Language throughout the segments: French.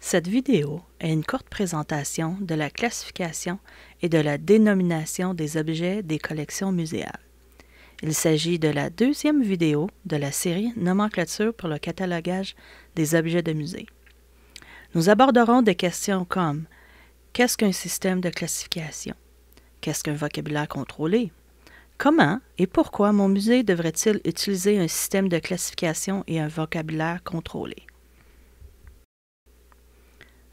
Cette vidéo est une courte présentation de la classification et de la dénomination des objets des collections muséales. Il s'agit de la deuxième vidéo de la série Nomenclature pour le catalogage des objets de musée. Nous aborderons des questions comme Qu'est-ce qu'un système de classification Qu'est-ce qu'un vocabulaire contrôlé Comment et pourquoi mon musée devrait-il utiliser un système de classification et un vocabulaire contrôlé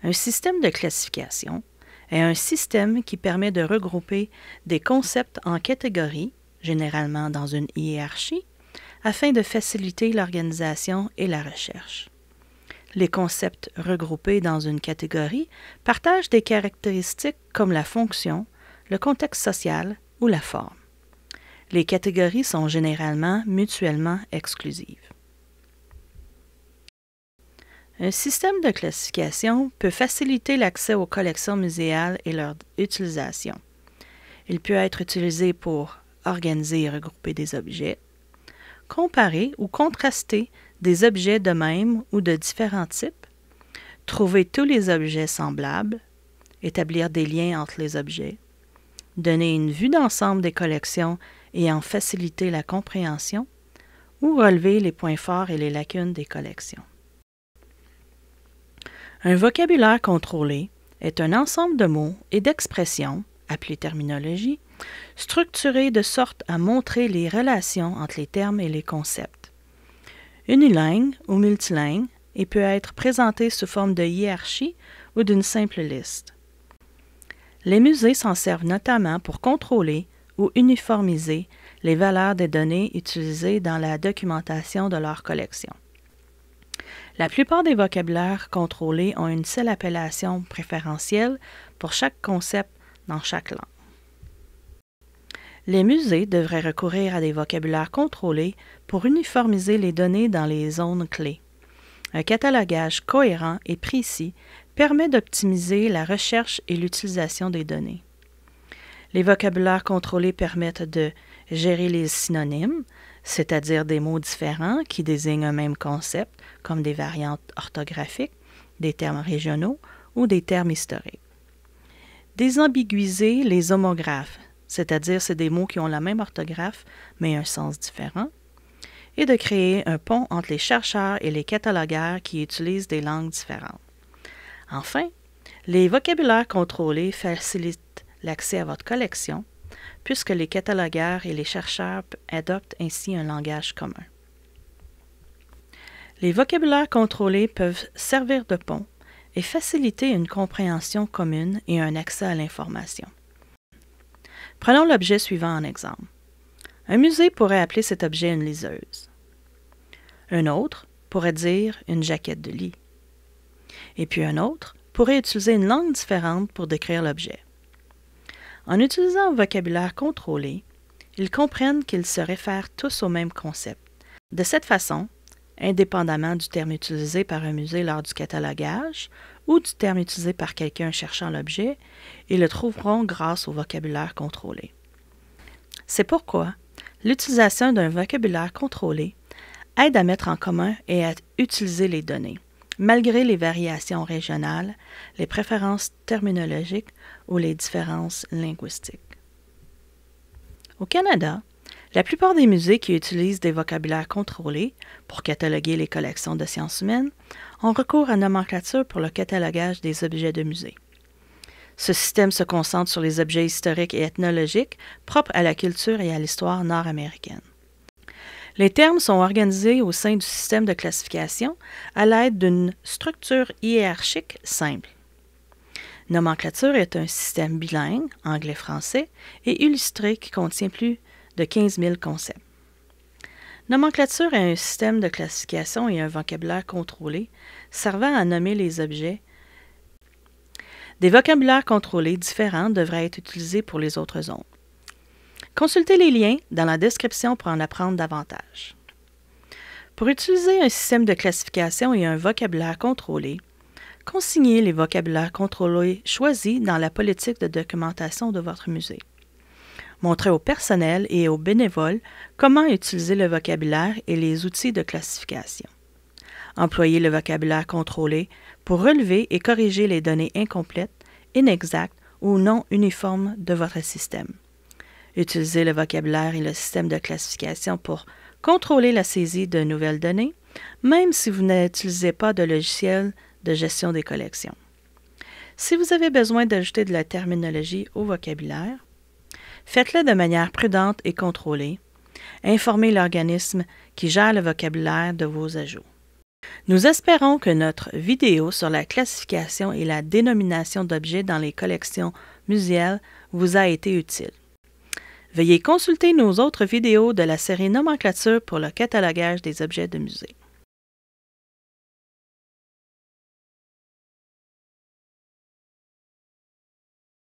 un système de classification est un système qui permet de regrouper des concepts en catégories, généralement dans une hiérarchie, afin de faciliter l'organisation et la recherche. Les concepts regroupés dans une catégorie partagent des caractéristiques comme la fonction, le contexte social ou la forme. Les catégories sont généralement mutuellement exclusives. Un système de classification peut faciliter l'accès aux collections muséales et leur utilisation. Il peut être utilisé pour organiser et regrouper des objets, comparer ou contraster des objets de même ou de différents types, trouver tous les objets semblables, établir des liens entre les objets, donner une vue d'ensemble des collections et en faciliter la compréhension, ou relever les points forts et les lacunes des collections. Un vocabulaire contrôlé est un ensemble de mots et d'expressions, appelés terminologie, structurés de sorte à montrer les relations entre les termes et les concepts. Unilingue ou multilingue et peut être présenté sous forme de hiérarchie ou d'une simple liste. Les musées s'en servent notamment pour contrôler ou uniformiser les valeurs des données utilisées dans la documentation de leur collection. La plupart des vocabulaires contrôlés ont une seule appellation préférentielle pour chaque concept dans chaque langue. Les musées devraient recourir à des vocabulaires contrôlés pour uniformiser les données dans les zones clés. Un catalogage cohérent et précis permet d'optimiser la recherche et l'utilisation des données. Les vocabulaires contrôlés permettent de gérer les synonymes, c'est-à-dire des mots différents qui désignent un même concept, comme des variantes orthographiques, des termes régionaux ou des termes historiques. Désambiguiser les homographes, c'est-à-dire c'est des mots qui ont la même orthographe mais un sens différent, et de créer un pont entre les chercheurs et les catalogueurs qui utilisent des langues différentes. Enfin, les vocabulaires contrôlés facilitent l'accès à votre collection puisque les catalogueurs et les chercheurs adoptent ainsi un langage commun. Les vocabulaires contrôlés peuvent servir de pont et faciliter une compréhension commune et un accès à l'information. Prenons l'objet suivant en exemple. Un musée pourrait appeler cet objet une liseuse. Un autre pourrait dire une jaquette de lit. Et puis un autre pourrait utiliser une langue différente pour décrire l'objet. En utilisant un vocabulaire contrôlé, ils comprennent qu'ils se réfèrent tous au même concept. De cette façon, indépendamment du terme utilisé par un musée lors du catalogage ou du terme utilisé par quelqu'un cherchant l'objet, ils le trouveront grâce au vocabulaire contrôlé. C'est pourquoi l'utilisation d'un vocabulaire contrôlé aide à mettre en commun et à utiliser les données. Malgré les variations régionales, les préférences terminologiques ou les différences linguistiques. Au Canada, la plupart des musées qui utilisent des vocabulaires contrôlés pour cataloguer les collections de sciences humaines ont recours à nomenclature pour le catalogage des objets de musée. Ce système se concentre sur les objets historiques et ethnologiques propres à la culture et à l'histoire nord-américaine. Les termes sont organisés au sein du système de classification à l'aide d'une structure hiérarchique simple. Nomenclature est un système bilingue, anglais-français, et illustré qui contient plus de 15 000 concepts. Nomenclature est un système de classification et un vocabulaire contrôlé servant à nommer les objets. Des vocabulaires contrôlés différents devraient être utilisés pour les autres zones. Consultez les liens dans la description pour en apprendre davantage. Pour utiliser un système de classification et un vocabulaire contrôlé, consignez les vocabulaires contrôlés choisis dans la politique de documentation de votre musée. Montrez au personnel et aux bénévoles comment utiliser le vocabulaire et les outils de classification. Employez le vocabulaire contrôlé pour relever et corriger les données incomplètes, inexactes ou non uniformes de votre système. Utilisez le vocabulaire et le système de classification pour contrôler la saisie de nouvelles données, même si vous n'utilisez pas de logiciel de gestion des collections. Si vous avez besoin d'ajouter de la terminologie au vocabulaire, faites-le de manière prudente et contrôlée. Informez l'organisme qui gère le vocabulaire de vos ajouts. Nous espérons que notre vidéo sur la classification et la dénomination d'objets dans les collections muséales vous a été utile. Veuillez consulter nos autres vidéos de la série Nomenclature pour le catalogage des objets de musée.